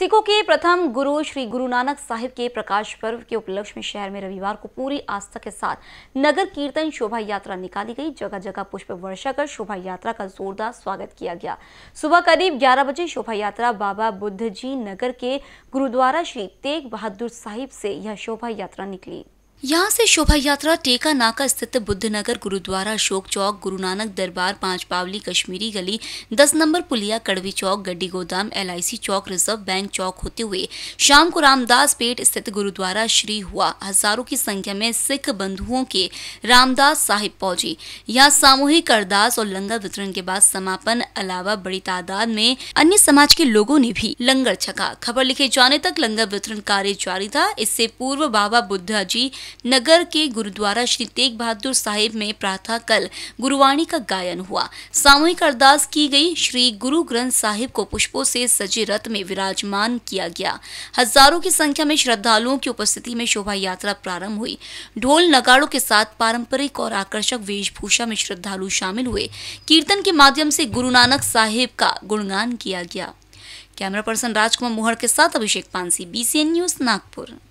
सिखों के प्रथम गुरु श्री गुरु नानक साहिब के प्रकाश पर्व के उपलक्ष्य में शहर में रविवार को पूरी आस्था के साथ नगर कीर्तन शोभा यात्रा निकाली गई जगह जगह पुष्प वर्षा कर शोभा यात्रा का जोरदार स्वागत किया गया सुबह करीब 11 बजे शोभा यात्रा बाबा बुद्ध जी नगर के गुरुद्वारा श्री तेग बहादुर साहिब से यह शोभा यात्रा निकली यहाँ से शोभा यात्रा टेका नाका स्थित बुद्ध नगर गुरुद्वारा अशोक चौक गुरु नानक दरबार पांच पावली कश्मीरी गली दस नंबर पुलिया कड़वी Chowk Gaddi Godam LIC Chowk Reserve Bank Chowk होते हुए शाम को रामदास पेट स्थित गुरुद्वारा श्री हुआ हजारों की संख्या में सिख बंधुओं के रामदास साहिब पहुंचे यहाँ सामूहिक अरदास और लंगर वितरण के बाद समापन अलावा बड़ी तादाद में अन्य समाज के लोगों ने भी लंगर छका खबर लिखे जाने तक लंगर वितरण कार्य जारी था इससे पूर्व बाबा बुद्धा जी नगर के गुरुद्वारा श्री तेग बहादुर साहिब में प्रार्था कल गुरुवाणी का गायन हुआ सामूहिक अरदास की गई श्री गुरु ग्रंथ साहिब को पुष्पों से सजे रथ में विराजमान किया गया हजारों की संख्या में श्रद्धालुओं की उपस्थिति में शोभा यात्रा प्रारंभ हुई ढोल नगाड़ों के साथ पारंपरिक और आकर्षक वेशभूषा में श्रद्धालु शामिल हुए कीर्तन के माध्यम से गुरु नानक साहिब का गुणगान किया गया कैमरा पर्सन राजकुमार मोहर के साथ अभिषेक पानसी बीसीएन न्यूज नागपुर